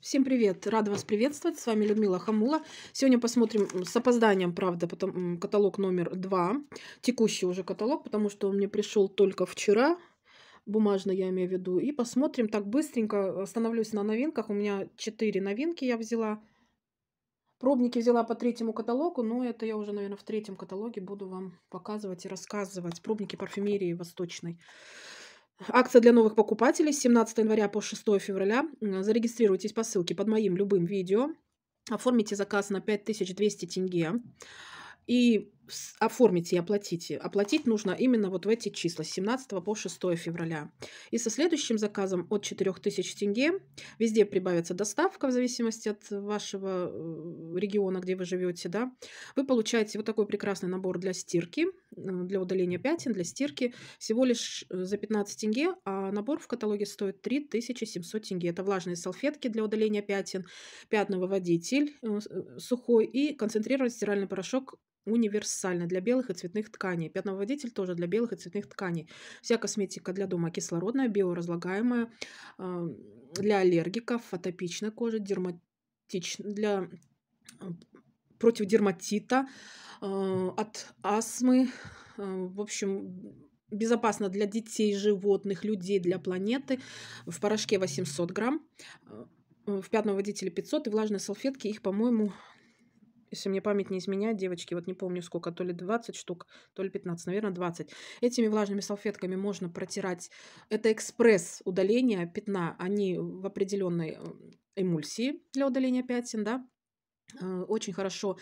Всем привет! Рада вас приветствовать. С вами Людмила Хамула. Сегодня посмотрим с опозданием, правда, потом, каталог номер два, Текущий уже каталог, потому что он мне пришел только вчера. Бумажный я имею в виду. И посмотрим так быстренько. Остановлюсь на новинках. У меня четыре новинки я взяла. Пробники взяла по третьему каталогу, но это я уже, наверное, в третьем каталоге буду вам показывать и рассказывать. Пробники парфюмерии восточной. Акция для новых покупателей с 17 января по 6 февраля. Зарегистрируйтесь по ссылке под моим любым видео. Оформите заказ на 5200 тенге. И Оформите и оплатите. Оплатить нужно именно вот в эти числа, с 17 по 6 февраля. И со следующим заказом от 4000 тенге везде прибавится доставка в зависимости от вашего э, региона, где вы живете. Да? Вы получаете вот такой прекрасный набор для стирки, э, для удаления пятен, для стирки. Всего лишь э, за 15 тенге, а набор в каталоге стоит 3700 тенге. Это влажные салфетки для удаления пятен, пятновыводитель сухой и концентрированный стиральный порошок универсальна для белых и цветных тканей. Пятновыводитель тоже для белых и цветных тканей. Вся косметика для дома кислородная, биоразлагаемая, э, для аллергиков, атопичной кожи, дерматич... для э, против дерматита, э, от астмы. В общем, безопасно для детей, животных, людей, для планеты. В порошке 800 грамм, в пятновыводителе 500 и влажные салфетки их, по-моему, если мне память не изменяет, девочки, вот не помню сколько, то ли 20 штук, то ли 15, наверное, 20. Этими влажными салфетками можно протирать. Это экспресс удаления пятна. Они в определенной э, эмульсии для удаления пятен, да. Э, очень хорошо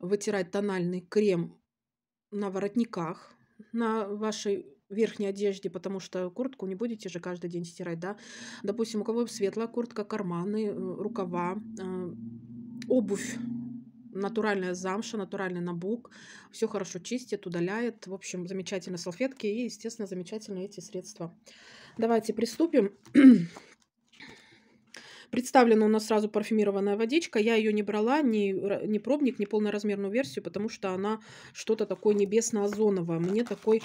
вытирать тональный крем на воротниках, на вашей верхней одежде, потому что куртку не будете же каждый день стирать, да. Допустим, у кого светлая куртка, карманы, э, рукава, обувь натуральная замша, натуральный набук. Все хорошо чистит, удаляет. В общем, замечательные салфетки и, естественно, замечательные эти средства. Давайте приступим. Представлена у нас сразу парфюмированная водичка. Я ее не брала, ни, ни пробник, ни полноразмерную версию, потому что она что-то такое небесно-озоновое. Мне такой э,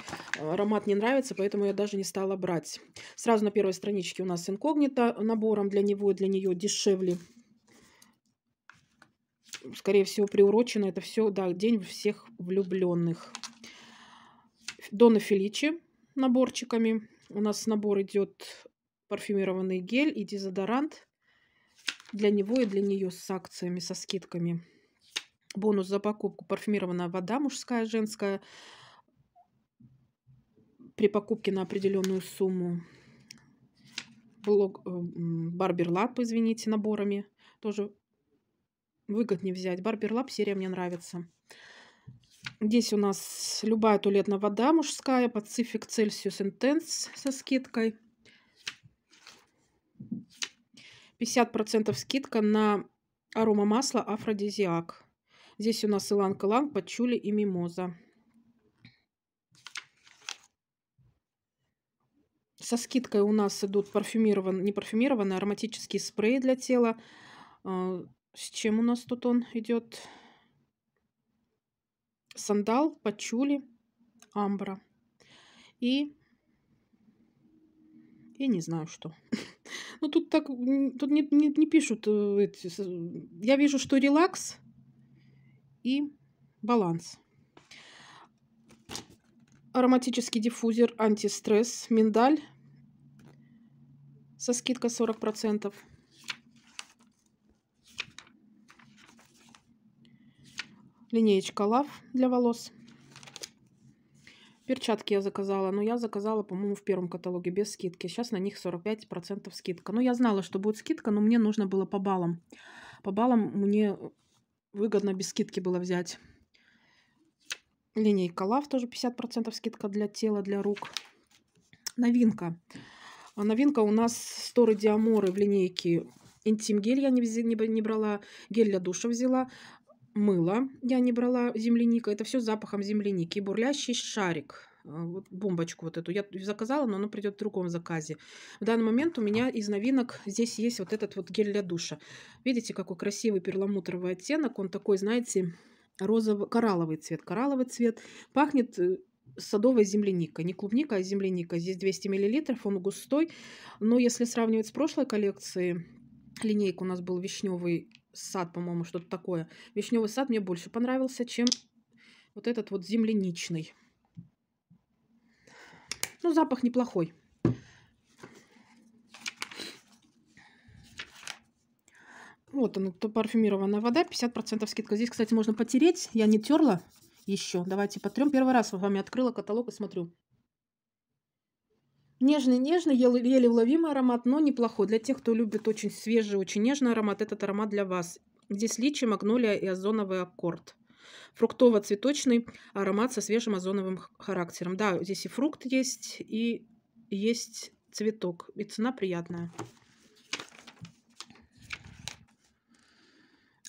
аромат не нравится, поэтому я даже не стала брать. Сразу на первой страничке у нас инкогнито набором для него и для нее дешевле скорее всего, приурочено это все, да, День всех влюбленных. Дона Феличи наборчиками. У нас набор идет парфюмированный гель и дезодорант для него и для нее с акциями, со скидками. Бонус за покупку парфюмированная вода мужская, женская при покупке на определенную сумму. Блок, э, барбер лап, извините, наборами тоже выгоднее взять. Барберлап серия мне нравится. Здесь у нас любая туалетная вода мужская, Pacific Celsius Intense со скидкой. 50% скидка на арома масло афродизиак. Здесь у нас иланг-иланг, пачули и мимоза. Со скидкой у нас идут парфюмированные, не парфюмированные, а ароматические спреи для тела. А, с чем у нас тут он идет? Сандал, пачули, амбра. И... Я не знаю, что. Ну, тут так... Тут не, не, не пишут э, эти... Я вижу, что релакс и баланс. Ароматический диффузер, антистресс, миндаль. Со скидкой 40%. линеечка Love для волос. Перчатки я заказала, но я заказала, по-моему, в первом каталоге без скидки. Сейчас на них 45% скидка. Но я знала, что будет скидка, но мне нужно было по баллам. По баллам мне выгодно без скидки было взять. Линейка Love тоже 50% скидка для тела, для рук. Новинка. А новинка у нас сторы Диаморы в линейке Интим гель я не, не, не брала, гель для душа взяла мыло я не брала земляника. Это все запахом земляники. бурлящий шарик. А, вот бомбочку вот эту я заказала, но она придет в другом заказе. В данный момент у меня из новинок здесь есть вот этот вот гель для душа. Видите, какой красивый перламутровый оттенок. Он такой, знаете, розовый, коралловый цвет. Коралловый цвет. Пахнет э, садовая земляника. Не клубника, а земляника. Здесь 200 мл, он густой. Но если сравнивать с прошлой коллекцией, линейка у нас был вишневый сад, по-моему, что-то такое. Вишневый сад мне больше понравился, чем вот этот вот земляничный. Ну, запах неплохой. Вот он, то парфюмированная вода, 50% скидка. Здесь, кстати, можно потереть. Я не терла еще. Давайте потрем. Первый раз с вами открыла каталог и смотрю. Нежный-нежный, еле, еле уловимый аромат, но неплохой. Для тех, кто любит очень свежий, очень нежный аромат, этот аромат для вас. Здесь личи, магнолия и озоновый аккорд. Фруктово-цветочный аромат со свежим озоновым характером. Да, здесь и фрукт есть, и есть цветок. И цена приятная.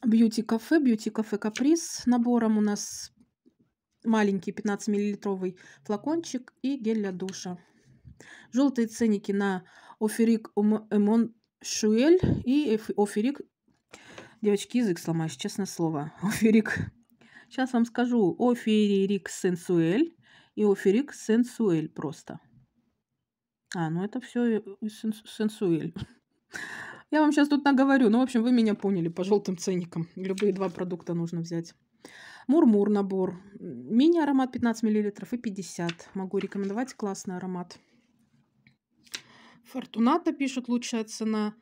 Бьюти-кафе, бьюти-кафе каприз. Набором у нас маленький 15-миллилитровый флакончик и гель для душа. Желтые ценники на оферик эмон шуэль и оферик... Девочки, язык сломаюсь, честное слово. Оферик. Сейчас вам скажу. Оферик сенсуэль и оферик сенсуэль просто. А, ну это все э, сенсуэль. Я вам сейчас тут наговорю. Ну, в общем, вы меня поняли по желтым ценникам. Любые два продукта нужно взять. Мурмур -мур набор. Мини-аромат 15 мл и 50. Могу рекомендовать. Классный аромат. Фортуната пишут лучшая цена.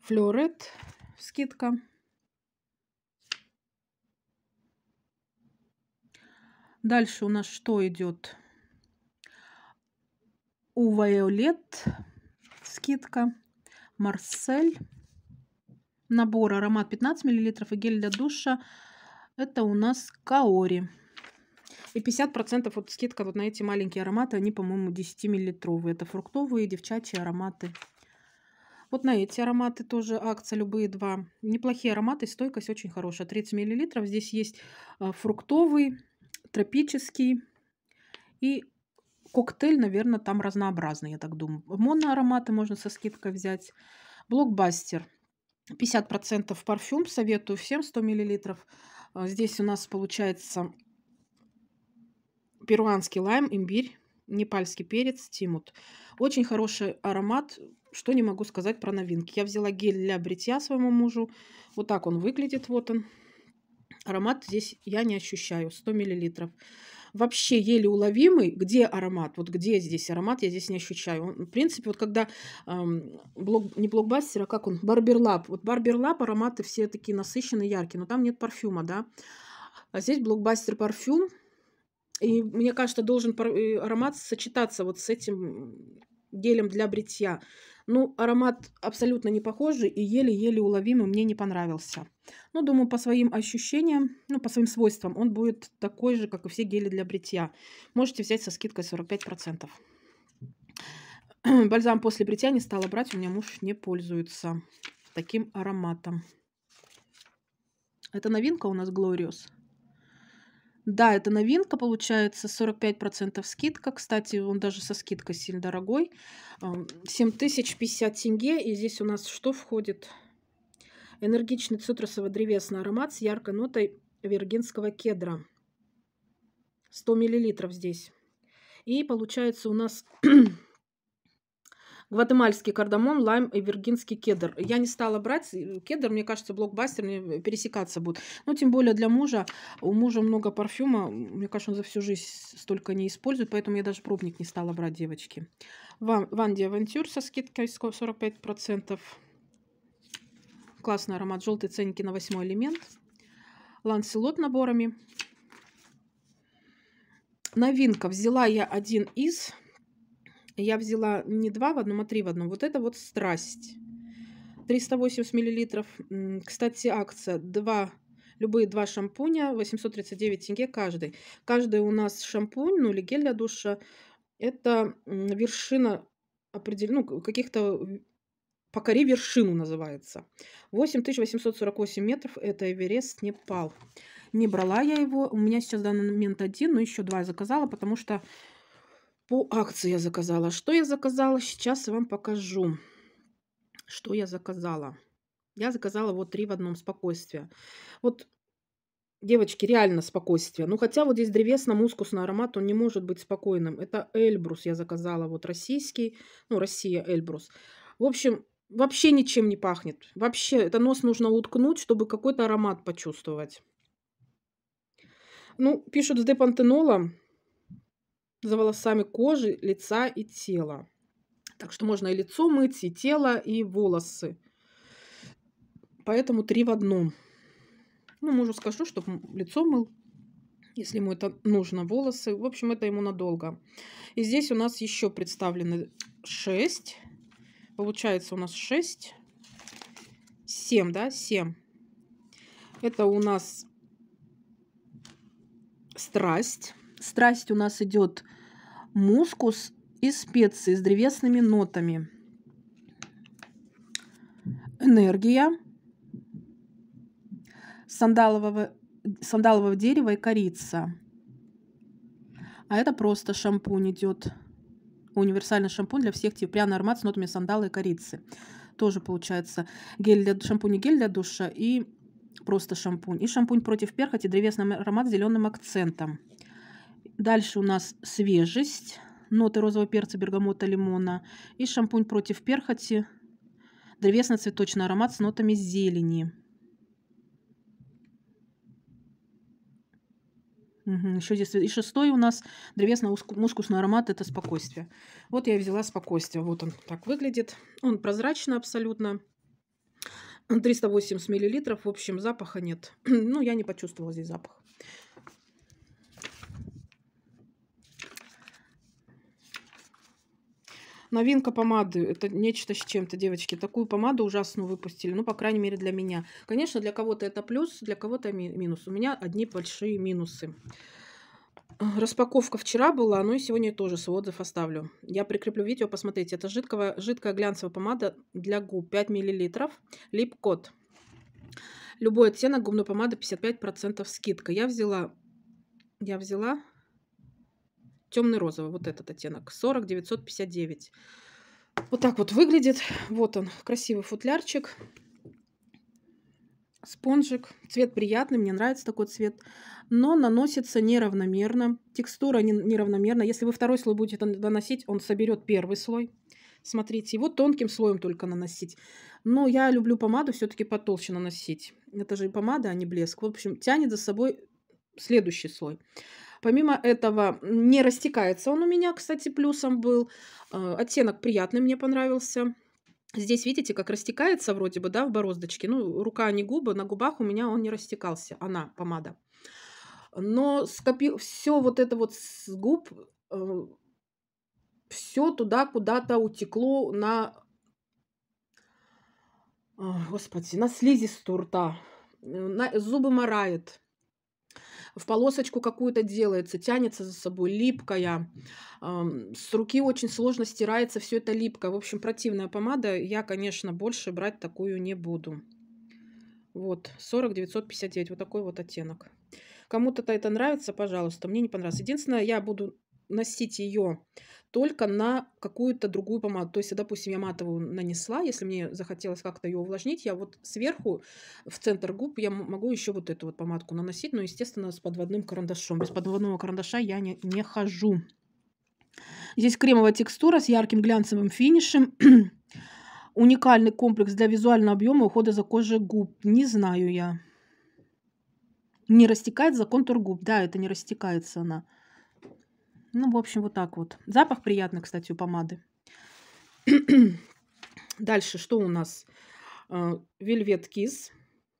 Флорет скидка. Дальше у нас что идет? У Вайолет скидка. Марсель. Набор аромат 15 мл и гель для душа. Это у нас Каори. И 50% вот скидка вот на эти маленькие ароматы, они, по-моему, 10-миллилитровые. Это фруктовые, девчачьи ароматы. Вот на эти ароматы тоже акция, любые два. Неплохие ароматы, стойкость очень хорошая. 30 миллилитров Здесь есть а, фруктовый, тропический и коктейль, наверное, там разнообразный, я так думаю. Моноароматы можно со скидкой взять. Блокбастер. 50% парфюм, советую всем 100 миллилитров а, Здесь у нас получается перуанский лайм, имбирь, непальский перец, тимут. Очень хороший аромат. Что не могу сказать про новинки. Я взяла гель для бритья своему мужу. Вот так он выглядит. Вот он. Аромат здесь я не ощущаю. 100 миллилитров. Вообще еле уловимый. Где аромат? Вот где здесь аромат? Я здесь не ощущаю. Он, в принципе, вот когда эм, блок, не блокбастер, а как он? Барберлап. Вот барберлап ароматы все такие насыщенные, яркие. Но там нет парфюма, да? А здесь блокбастер парфюм и мне кажется, должен аромат сочетаться вот с этим гелем для бритья. Ну, аромат абсолютно не похожий и еле-еле уловимый, мне не понравился. Ну думаю, по своим ощущениям, ну, по своим свойствам, он будет такой же, как и все гели для бритья. Можете взять со скидкой 45%. Бальзам после бритья не стала брать, у меня муж не пользуется таким ароматом. Это новинка у нас Glorious. Да, это новинка, получается 45% скидка. Кстати, он даже со скидкой сильно дорогой. 7050 тенге. И здесь у нас что входит? Энергичный цитрусово-древесный аромат с яркой нотой виргинского кедра. 100 миллилитров здесь. И получается у нас гватемальский кардамон, лайм и виргинский кедр. Я не стала брать кедр, мне кажется, блокбастер мне пересекаться будет. Ну, тем более для мужа. У мужа много парфюма, мне кажется, он за всю жизнь столько не использует, поэтому я даже пробник не стала брать, девочки. Ван, Ван Авантюр со скидкой 45%. Классный аромат. Желтые ценники на восьмой элемент. Ланселот наборами. Новинка. Взяла я один из я взяла не два в одном, а три в одном. Вот это вот страсть. 380 миллилитров. Кстати, акция. Два, любые два шампуня, 839 тенге каждый. Каждый у нас шампунь, ну или гель для душа. Это вершина определ... ну, каких-то Покори вершину называется. 8848 метров. Это Эверест, Непал. Не брала я его. У меня сейчас в данный момент один, но еще два я заказала, потому что по акции я заказала. Что я заказала, сейчас я вам покажу. Что я заказала. Я заказала вот три в одном спокойствие. Вот, девочки, реально спокойствие. Ну, хотя вот здесь древесно-мускусный аромат, он не может быть спокойным. Это Эльбрус я заказала, вот российский, ну, Россия Эльбрус. В общем, вообще ничем не пахнет. Вообще, это нос нужно уткнуть, чтобы какой-то аромат почувствовать. Ну, пишут с депантенолом за волосами кожи, лица и тела. Так что можно и лицо мыть, и тело, и волосы. Поэтому три в одном. Ну, мужу скажу, чтобы лицо мыл, если ему это нужно, волосы. В общем, это ему надолго. И здесь у нас еще представлены 6. Получается у нас 6. 7, да, 7. Это у нас страсть. Страсть у нас идет мускус и специи с древесными нотами. Энергия сандалового, сандалового дерева и корица. А это просто шампунь идет. Универсальный шампунь для всех типов. Пряный аромат с нотами сандала и корицы. Тоже получается гель для, шампунь и гель для душа и просто шампунь. И шампунь против перхоти, древесный аромат с зеленым акцентом. Дальше у нас свежесть, ноты розового перца, бергамота, лимона. И шампунь против перхоти, древесно-цветочный аромат с нотами зелени. Угу, еще здесь и шестой у нас древесно-мускусный ну, аромат это спокойствие. Вот я взяла спокойствие. Вот он так выглядит. Он прозрачно абсолютно. 380 миллилитров. В общем, запаха нет. ну, я не почувствовала здесь запах. Новинка помады. Это нечто с чем-то, девочки. Такую помаду ужасную выпустили. Ну, по крайней мере, для меня. Конечно, для кого-то это плюс, для кого-то минус. У меня одни большие минусы. Распаковка вчера была, ну и сегодня тоже свой отзыв оставлю. Я прикреплю видео, посмотрите. Это жидкого, жидкая глянцевая помада для губ 5 мл. Лип-код. Любой оттенок губной помады 55% скидка. Я взяла, я взяла темный розовый, вот этот оттенок, 40 959. Вот так вот выглядит. Вот он, красивый футлярчик. Спонжик. Цвет приятный, мне нравится такой цвет. Но наносится неравномерно. Текстура неравномерна. Если вы второй слой будете наносить, он соберет первый слой. Смотрите, его тонким слоем только наносить. Но я люблю помаду все-таки потолще наносить. Это же и помада, а не блеск. В общем, тянет за собой следующий слой. Помимо этого, не растекается он у меня, кстати, плюсом был. Э, оттенок приятный мне понравился. Здесь, видите, как растекается вроде бы, да, в бороздочке. Ну, рука, а не губы, на губах у меня он не растекался. Она, помада. Но скопи... все вот это вот с губ, э, все туда куда-то утекло на... Э, господи, на слизистую рта. На... Зубы морает в полосочку какую-то делается, тянется за собой, липкая. С руки очень сложно стирается все это липко. В общем, противная помада. Я, конечно, больше брать такую не буду. Вот, 40-959, вот такой вот оттенок. Кому-то это нравится, пожалуйста, мне не понравилось. Единственное, я буду наносить ее только на какую-то другую помаду. То есть, допустим, я матовую нанесла, если мне захотелось как-то ее увлажнить, я вот сверху в центр губ я могу еще вот эту вот помадку наносить, но, естественно, с подводным карандашом. Без подводного карандаша я не, не хожу. Здесь кремовая текстура с ярким глянцевым финишем. Уникальный комплекс для визуального объема ухода за кожей губ. Не знаю я. Не растекается за контур губ. Да, это не растекается она. Ну, в общем, вот так вот. Запах приятный, кстати, у помады. Дальше, что у нас? Вельвет Кис.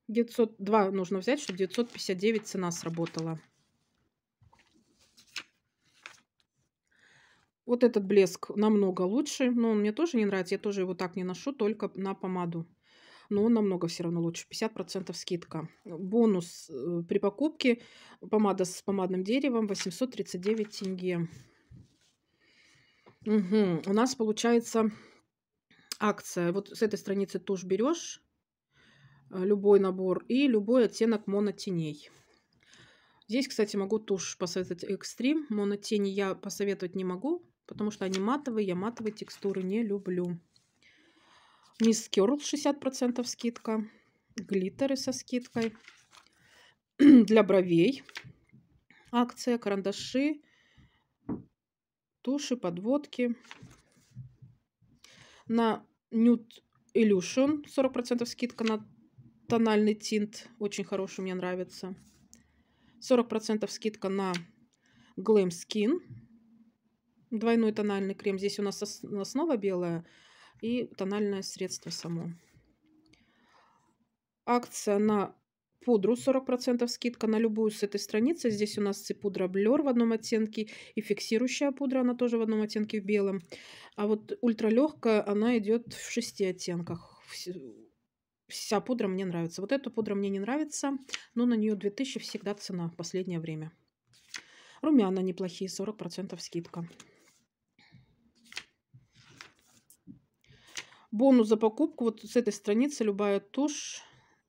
902 нужно взять, чтобы 959 цена сработала. Вот этот блеск намного лучше, но он мне тоже не нравится. Я тоже его так не ношу, только на помаду но намного все равно лучше. 50% скидка. Бонус э, при покупке помада с помадным деревом 839 тенге. Угу. У нас получается акция. Вот с этой страницы тушь берешь э, любой набор и любой оттенок монотеней. Здесь, кстати, могу тушь посоветовать экстрим. Монотени я посоветовать не могу, потому что они матовые. Я матовые текстуры не люблю. Мисс Керл 60% скидка. Глиттеры со скидкой. Для бровей акция. Карандаши, туши, подводки. На Nude Illusion 40% скидка на тональный тинт. Очень хороший, мне нравится. 40% скидка на Glam Skin. Двойной тональный крем. Здесь у нас основа белая и тональное средство само. Акция на пудру 40% скидка на любую с этой страницы. Здесь у нас и пудра Blur в одном оттенке, и фиксирующая пудра, она тоже в одном оттенке в белом. А вот ультралегкая, она идет в шести оттенках. Вся пудра мне нравится. Вот эта пудра мне не нравится, но на нее 2000 всегда цена в последнее время. Румяна неплохие, 40% скидка. Бонус за покупку. Вот с этой страницы любая тушь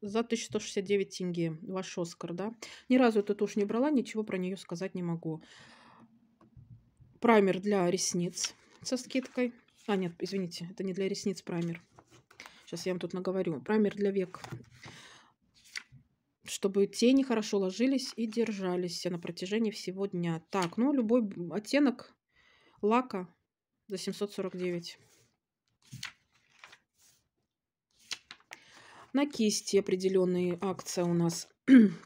за 1169 тенге. Ваш Оскар, да? Ни разу эту тушь не брала, ничего про нее сказать не могу. Праймер для ресниц со скидкой. А, нет, извините, это не для ресниц праймер. Сейчас я вам тут наговорю. Праймер для век. Чтобы тени хорошо ложились и держались на протяжении всего дня. Так, ну, любой оттенок лака за 749. На кисти определенные акция у нас.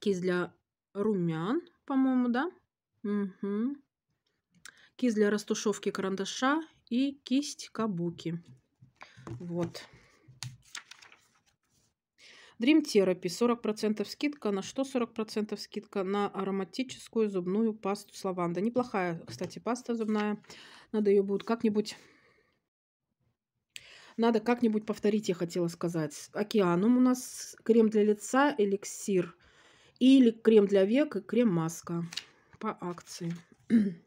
Кисть для румян, по-моему, да? Угу. Кисть для растушевки карандаша и кисть кабуки. Вот. Dream Therapy 40% скидка. На что 40% скидка? На ароматическую зубную пасту с лавандой. Неплохая, кстати, паста зубная. Надо ее будет как-нибудь надо как-нибудь повторить, я хотела сказать. Океаном у нас крем для лица, эликсир. Или крем для век и крем-маска по акции.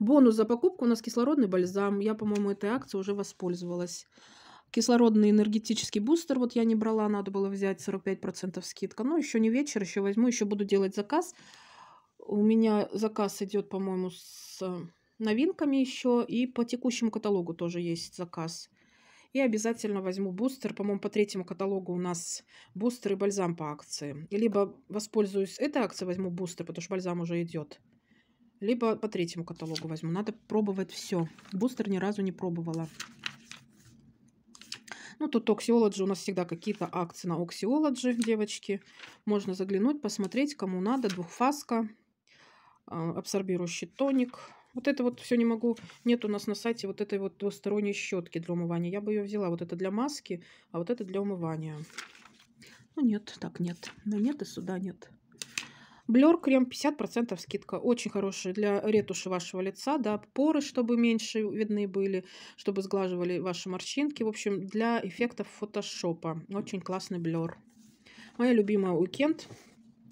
Бонус за покупку у нас кислородный бальзам. Я, по-моему, этой акции уже воспользовалась. Кислородный энергетический бустер вот я не брала, надо было взять 45% скидка. Но еще не вечер, еще возьму, еще буду делать заказ. У меня заказ идет, по-моему, с новинками еще. И по текущему каталогу тоже есть заказ. И обязательно возьму бустер. По-моему, по третьему каталогу у нас бустер и бальзам по акции. И либо воспользуюсь этой акцией, возьму бустер, потому что бальзам уже идет. Либо по третьему каталогу возьму. Надо пробовать все. Бустер ни разу не пробовала. Ну, тут Oxyology, у нас всегда какие-то акции на Oxyology, девочки. Можно заглянуть, посмотреть, кому надо. Двухфаска, а, абсорбирующий тоник, вот это вот все не могу. Нет у нас на сайте вот этой вот двусторонней щетки для умывания. Я бы ее взяла. Вот это для маски, а вот это для умывания. Ну нет, так нет. Но ну, нет и сюда нет. Блер крем 50% скидка. Очень хороший для ретуши вашего лица, да, поры, чтобы меньше видны были, чтобы сглаживали ваши морщинки. В общем, для эффектов фотошопа. Очень классный блер. Моя любимая уикенд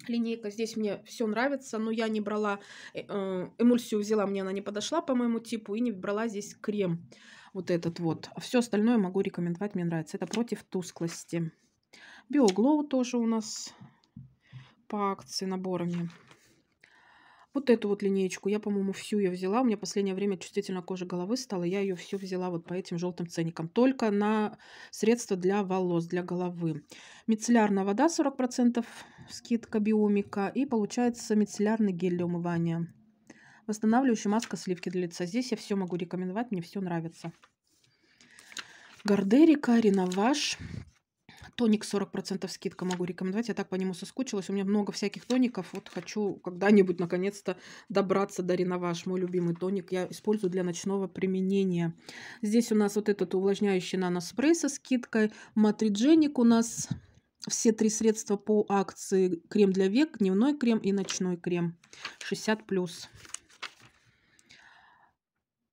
линейка. Здесь мне все нравится, но я не брала э, э, эмульсию, взяла, мне она не подошла по моему типу, и не брала здесь крем вот этот вот. А все остальное могу рекомендовать, мне нравится. Это против тусклости. Биоглоу тоже у нас по акции наборами. Вот эту вот линеечку я, по-моему, всю ее взяла. У меня последнее время чувствительно кожа головы стала. Я ее всю взяла вот по этим желтым ценникам. Только на средства для волос, для головы. Мицеллярная вода 40% скидка биомика. И получается мицеллярный гель для умывания. Восстанавливающая маска сливки для лица. Здесь я все могу рекомендовать, мне все нравится. Гардерика, ринаваш Тоник 40% скидка могу рекомендовать. Я так по нему соскучилась. У меня много всяких тоников. Вот хочу когда-нибудь наконец-то добраться до Реноваж. Мой любимый тоник я использую для ночного применения. Здесь у нас вот этот увлажняющий наноспрей со скидкой. Матридженик у нас все три средства по акции. Крем для век, дневной крем и ночной крем. 60+.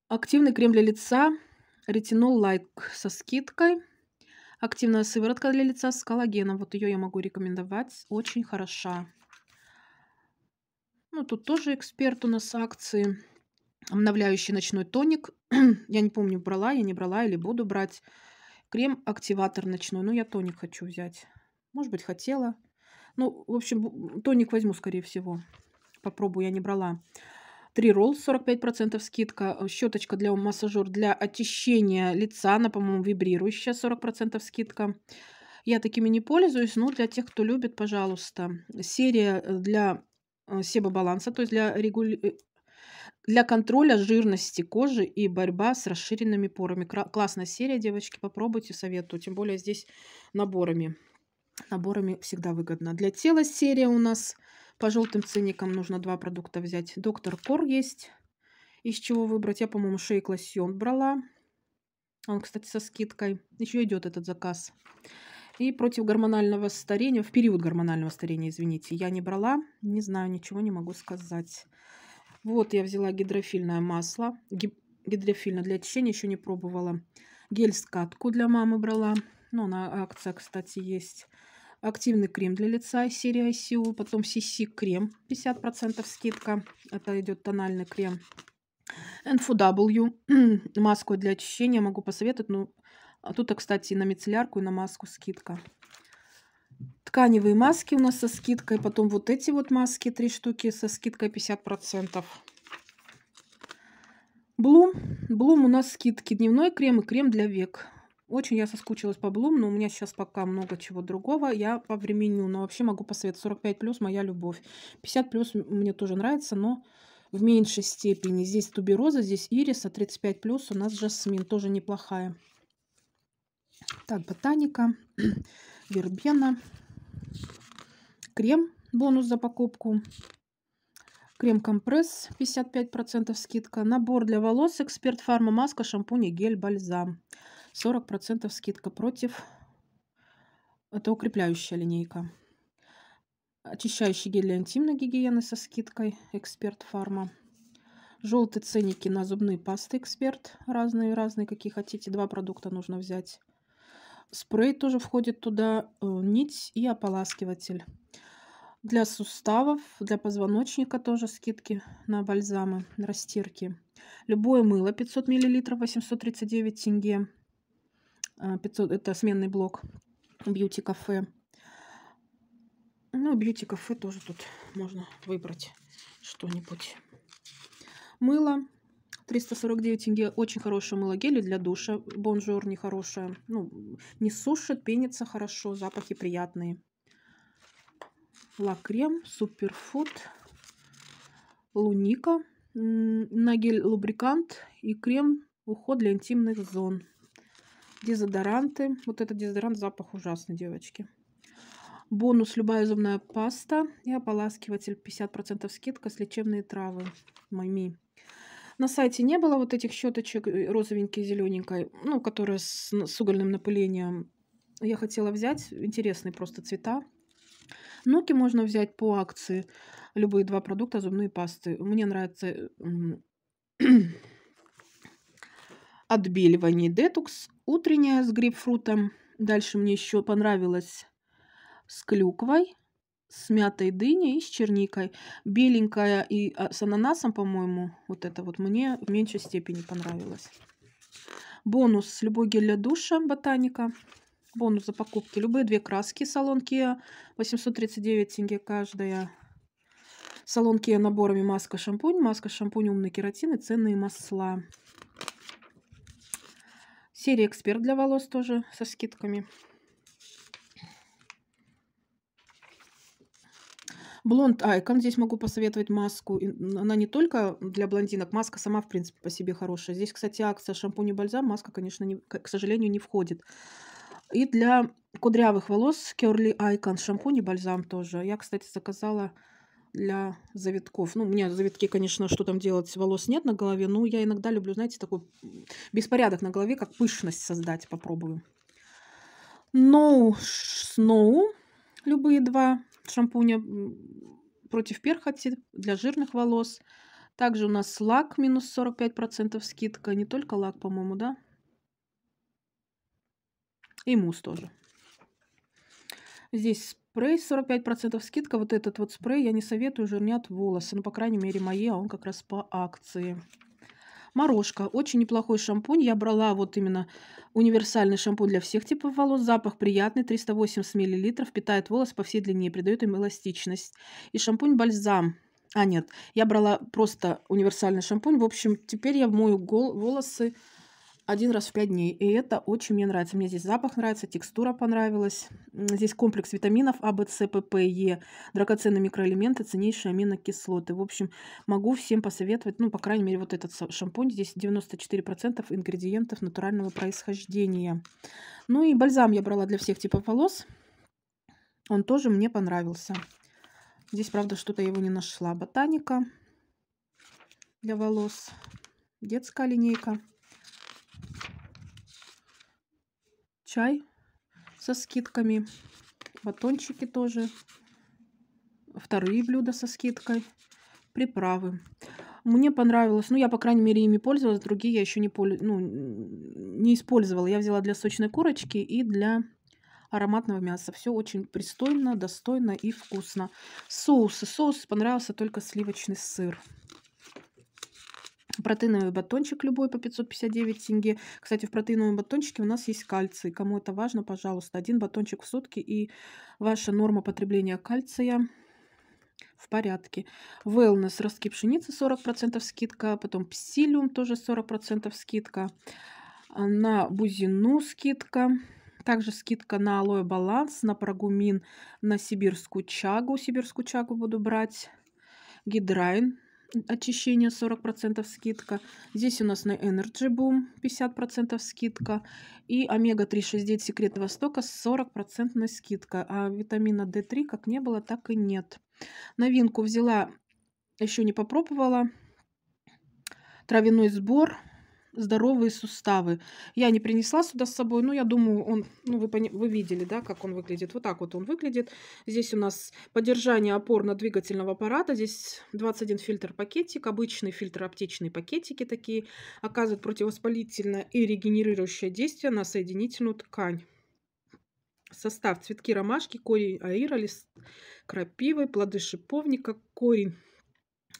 Активный крем для лица. Ретинол лайк со скидкой. Активная сыворотка для лица с коллагеном. Вот ее я могу рекомендовать. Очень хороша. Ну, тут тоже эксперт у нас акции. Обновляющий ночной тоник. я не помню, брала я, не брала или буду брать. Крем-активатор ночной. Ну, я тоник хочу взять. Может быть, хотела. Ну, в общем, тоник возьму, скорее всего. Попробую, я не брала три ролл 45% скидка, э, щеточка для массажер для очищения лица, она, по-моему, вибрирующая 40% скидка. Я такими не пользуюсь, но для тех, кто любит, пожалуйста. Серия э, для э, себобаланса, то есть для регули... Для контроля жирности кожи и борьба с расширенными порами. Классная серия, девочки, попробуйте, советую. Тем более здесь наборами. Наборами всегда выгодно. Для тела серия у нас по желтым ценникам нужно два продукта взять. Доктор Кор есть. Из чего выбрать? Я, по-моему, Шейк лосьон брала. Он, кстати, со скидкой. Еще идет этот заказ. И против гормонального старения, в период гормонального старения, извините, я не брала. Не знаю, ничего не могу сказать. Вот я взяла гидрофильное масло. Гидрофильное для очищения еще не пробовала. Гель-скатку для мамы брала. Ну, на акция, кстати, есть. Активный крем для лица из серии ICU. Потом CC крем 50% скидка. Это идет тональный крем. NFW. Маску для очищения могу посоветовать. Ну, а тут, а, кстати, и на мицеллярку, и на маску скидка. Тканевые маски у нас со скидкой. Потом вот эти вот маски, три штуки со скидкой 50%. Блум. Блум у нас скидки. Дневной крем и крем для век. Очень я соскучилась по Блум, но у меня сейчас пока много чего другого. Я по времени, но вообще могу посоветовать. 45 плюс моя любовь. 50 плюс мне тоже нравится, но в меньшей степени. Здесь тубероза, здесь ириса. 35 плюс у нас жасмин, тоже неплохая. Так, ботаника, вербена, крем, бонус за покупку. Крем-компресс 55% скидка. Набор для волос, эксперт фарма, маска, шампунь и гель, бальзам. 40% скидка против. Это укрепляющая линейка. Очищающий гель для интимной гигиены со скидкой Эксперт Фарма. Желтые ценники на зубные пасты Эксперт. Разные, разные, какие хотите. Два продукта нужно взять. Спрей тоже входит туда. Э, нить и ополаскиватель. Для суставов, для позвоночника тоже скидки на бальзамы, на растирки. Любое мыло 500 мл 839 тенге. 500, а, это сменный блок бьюти-кафе. Ну, бьюти-кафе тоже тут можно выбрать что-нибудь. Мыло 349 тенге. Очень хорошее мыло гели для душа. Бонжур нехорошее. Ну, не сушит, пенится хорошо, запахи приятные. Лакрем, суперфуд, луника, нагель лубрикант и крем уход для интимных зон. Дезодоранты. Вот этот дезодорант запах ужасный, девочки. Бонус любая зубная паста и ополаскиватель 50% скидка с лечебные травы. Мами. На сайте не было вот этих щеточек э, розовенькой, зелененькой, ну, которые с, с угольным напылением. Я хотела взять интересные просто цвета. Нуки можно взять по акции. Любые два продукта зубной пасты. Мне нравится э, отбеливание детокс, утренняя с грейпфрутом. Дальше мне еще понравилось с клюквой, с мятой дыней и с черникой. Беленькая и а, с ананасом, по-моему, вот это вот мне в меньшей степени понравилось. Бонус любой гель для душа ботаника. Бонус за покупки. Любые две краски. Салон Kia 839 тенге каждая. Салонки наборами маска-шампунь. Маска-шампунь, умный кератин и ценные масла. Серия «Эксперт» для волос тоже со скидками. Блонд Айкон. Здесь могу посоветовать маску. Она не только для блондинок. Маска сама, в принципе, по себе хорошая. Здесь, кстати, акция шампунь и бальзам. Маска, конечно, не, к сожалению, не входит. И для кудрявых волос Curly Icon шампунь и бальзам тоже. Я, кстати, заказала для завитков. Ну, у меня завитки, конечно, что там делать, волос нет на голове, но я иногда люблю, знаете, такой беспорядок на голове, как пышность создать попробую. No Snow, любые два шампуня против перхоти, для жирных волос. Также у нас лак минус 45% скидка, не только лак, по-моему, да? И мусс тоже. Здесь Прейс 45% скидка. Вот этот вот спрей я не советую, жирнят волосы. Ну, по крайней мере, мои, а он как раз по акции. Морошка. Очень неплохой шампунь. Я брала вот именно универсальный шампунь для всех типов волос. Запах приятный, 380 мл. Питает волосы по всей длине, придает им эластичность. И шампунь-бальзам. А, нет, я брала просто универсальный шампунь. В общем, теперь я мою гол волосы один раз в 5 дней. И это очень мне нравится. Мне здесь запах нравится, текстура понравилась. Здесь комплекс витаминов А, Б, С, П, П, Е, драгоценные микроэлементы, ценнейшие аминокислоты. В общем, могу всем посоветовать, ну, по крайней мере, вот этот шампунь. Здесь 94% ингредиентов натурального происхождения. Ну и бальзам я брала для всех типов волос. Он тоже мне понравился. Здесь, правда, что-то я его не нашла. Ботаника для волос. Детская линейка. чай со скидками, батончики тоже, вторые блюда со скидкой, приправы. Мне понравилось, ну я, по крайней мере, ими пользовалась, другие я еще не, пол... ну, не использовала. Я взяла для сочной курочки и для ароматного мяса. Все очень пристойно, достойно и вкусно. Соусы. Соус понравился только сливочный сыр. Протеиновый батончик любой по 559 тенге. Кстати, в протеиновом батончике у нас есть кальций. Кому это важно, пожалуйста, один батончик в сутки и ваша норма потребления кальция в порядке. Wellness ростки пшеницы 40% скидка, потом псилиум тоже 40% скидка, а, на бузину скидка, также скидка на алоэ баланс, на прогумин, на сибирскую чагу, сибирскую чагу буду брать, гидрайн очищение 40% скидка. Здесь у нас на Energy Boom 50% скидка. И Омега-369 Секрет Востока 40% скидка. А витамина D3 как не было, так и нет. Новинку взяла, еще не попробовала. Травяной сбор здоровые суставы. Я не принесла сюда с собой, но я думаю, он, ну вы, вы видели, да, как он выглядит. Вот так вот он выглядит. Здесь у нас поддержание опорно-двигательного аппарата. Здесь 21 фильтр пакетик, обычный фильтр оптичные пакетики такие. Оказывают противовоспалительное и регенерирующее действие на соединительную ткань. Состав цветки ромашки, корень аира, лист крапивы, плоды шиповника, корень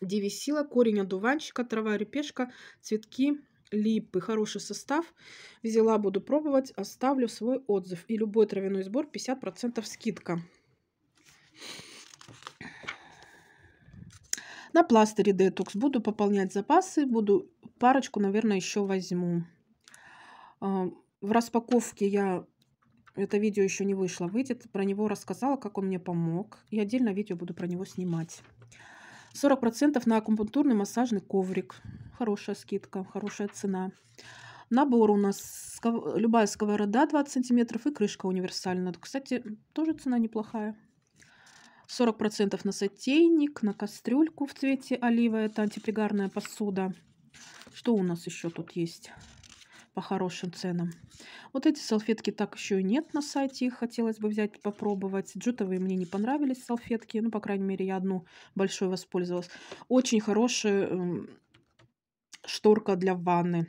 девесила, корень одуванчика, трава репешка, цветки липы, хороший состав. Взяла, буду пробовать, оставлю свой отзыв. И любой травяной сбор 50% скидка. На пластыре детокс буду пополнять запасы, буду парочку, наверное, еще возьму. А, в распаковке я это видео еще не вышло, выйдет. Про него рассказала, как он мне помог. И отдельно видео буду про него снимать. 40% на акупунктурный массажный коврик. Хорошая скидка, хорошая цена. Набор у нас любая сковорода 20 сантиметров и крышка универсальная. Кстати, тоже цена неплохая. 40% на сотейник, на кастрюльку в цвете олива. Это антипригарная посуда. Что у нас еще тут есть? по хорошим ценам. Вот эти салфетки так еще и нет на сайте, их хотелось бы взять, попробовать. Джутовые мне не понравились салфетки, ну, по крайней мере, я одну большую воспользовалась. Очень хорошая эм, шторка для ванны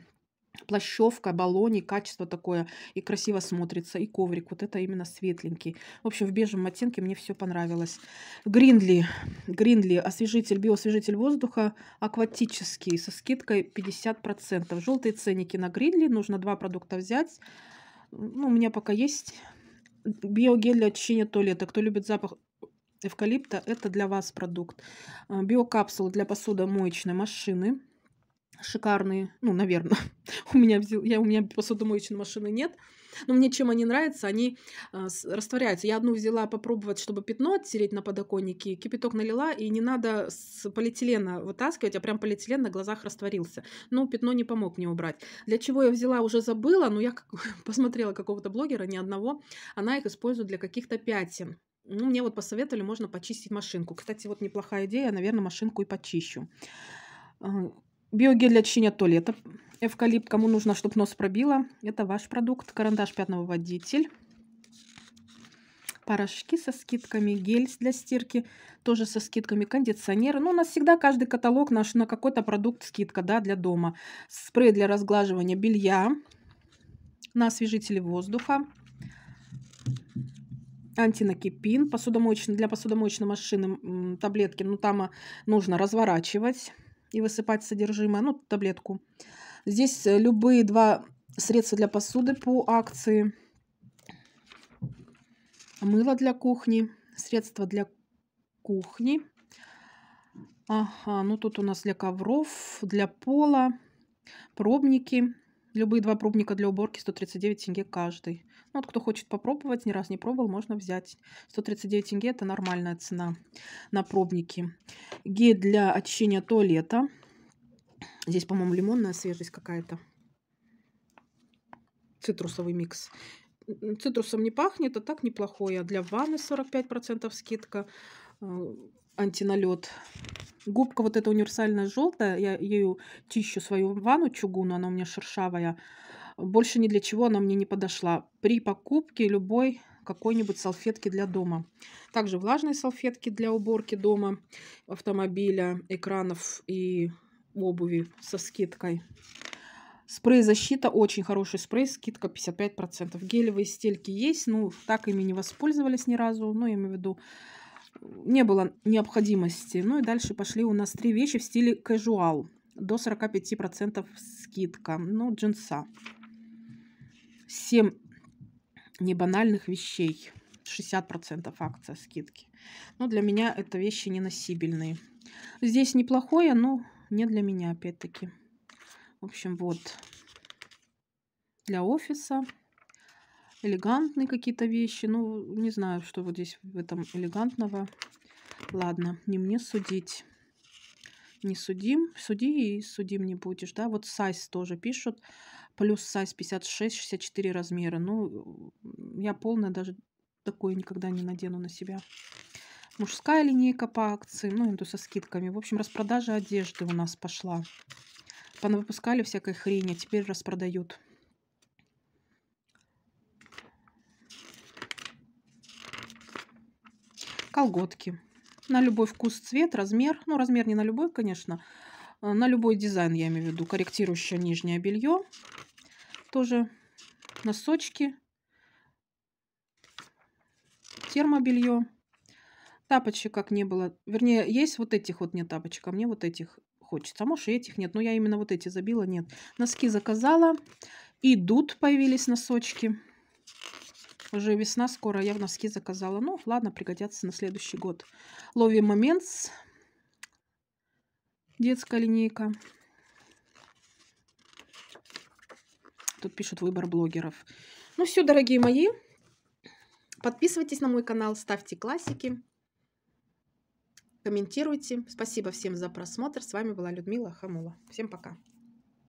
плащевка, баллони, качество такое и красиво смотрится, и коврик, вот это именно светленький. В общем, в бежевом оттенке мне все понравилось. Гринли, Гринли, освежитель, биосвежитель воздуха, акватический, со скидкой 50%. Желтые ценники на Гринли, нужно два продукта взять. Ну, у меня пока есть биогель для очищения туалета. Кто любит запах эвкалипта, это для вас продукт. Биокапсулы для посудомоечной машины – шикарные, ну, наверное, у меня, взял, я, у меня посудомоечной машины нет, но мне чем они нравятся, они э, растворяются. Я одну взяла попробовать, чтобы пятно оттереть на подоконнике, кипяток налила, и не надо с полиэтилена вытаскивать, а прям полиэтилен на глазах растворился. Но ну, пятно не помог мне убрать. Для чего я взяла, уже забыла, но я как, посмотрела какого-то блогера, ни одного, она их использует для каких-то пятен. Ну, мне вот посоветовали, можно почистить машинку. Кстати, вот неплохая идея, наверное, машинку и почищу. А, Биогель для очищения туалета. Эвкалипт, кому нужно, чтобы нос пробило. Это ваш продукт. Карандаш пятновыводитель. Порошки со скидками, гель для стирки, тоже со скидками, кондиционер. Ну, у нас всегда каждый каталог наш на какой-то продукт скидка, да, для дома. Спрей для разглаживания белья на освежители воздуха антинакипин, посудомоечный, для посудомоечной машины таблетки, ну там а, нужно разворачивать и высыпать содержимое, ну, таблетку. Здесь э, любые два средства для посуды по акции. Мыло для кухни, средства для кухни. Ага, ну тут у нас для ковров, для пола, пробники. Любые два пробника для уборки 139 тенге каждый. Ну, вот кто хочет попробовать, ни раз не пробовал, можно взять. 139 тенге – это нормальная цена на пробники. Гель для очищения туалета. Здесь, по-моему, лимонная свежесть какая-то. Цитрусовый микс. Цитрусом не пахнет, а так неплохое. А для ванны 45% скидка. Э, Антиналет. Губка вот эта универсальная желтая. Я ею чищу свою ванну чугуну. Она у меня шершавая. Больше ни для чего она мне не подошла. При покупке любой какой-нибудь салфетки для дома. Также влажные салфетки для уборки дома, автомобиля, экранов и обуви со скидкой. Спрей защита, очень хороший спрей, скидка 55%. Гелевые стельки есть, ну так ими не воспользовались ни разу, ну я имею в виду, не было необходимости. Ну и дальше пошли у нас три вещи в стиле casual, до 45% скидка, ну джинса. 7 небанальных вещей. 60% акция скидки. Но для меня это вещи неносибельные. Здесь неплохое, но не для меня опять-таки. В общем, вот для офиса. Элегантные какие-то вещи. Ну, не знаю, что вот здесь в этом элегантного. Ладно, не мне судить. Не судим. Суди и судим не будешь, да. Вот сайз тоже пишут плюс size 56, 64 размера. Ну, я полная даже такое никогда не надену на себя. Мужская линейка по акции, ну, то со скидками. В общем, распродажа одежды у нас пошла. Понавыпускали всякой хрени, а теперь распродают. Колготки. На любой вкус, цвет, размер. Ну, размер не на любой, конечно. Э, на любой дизайн, я имею в виду. Корректирующее нижнее белье тоже носочки, термобелье. Тапочек как не было. Вернее, есть вот этих вот нет тапочек, а мне вот этих хочется. А может и этих нет, но я именно вот эти забила, нет. Носки заказала. Идут, появились носочки. Уже весна скоро, а я в носки заказала. Ну, ладно, пригодятся на следующий год. Лови момент. Детская линейка. Тут пишут выбор блогеров. Ну все, дорогие мои. Подписывайтесь на мой канал, ставьте классики, комментируйте. Спасибо всем за просмотр. С вами была Людмила Хамула. Всем пока.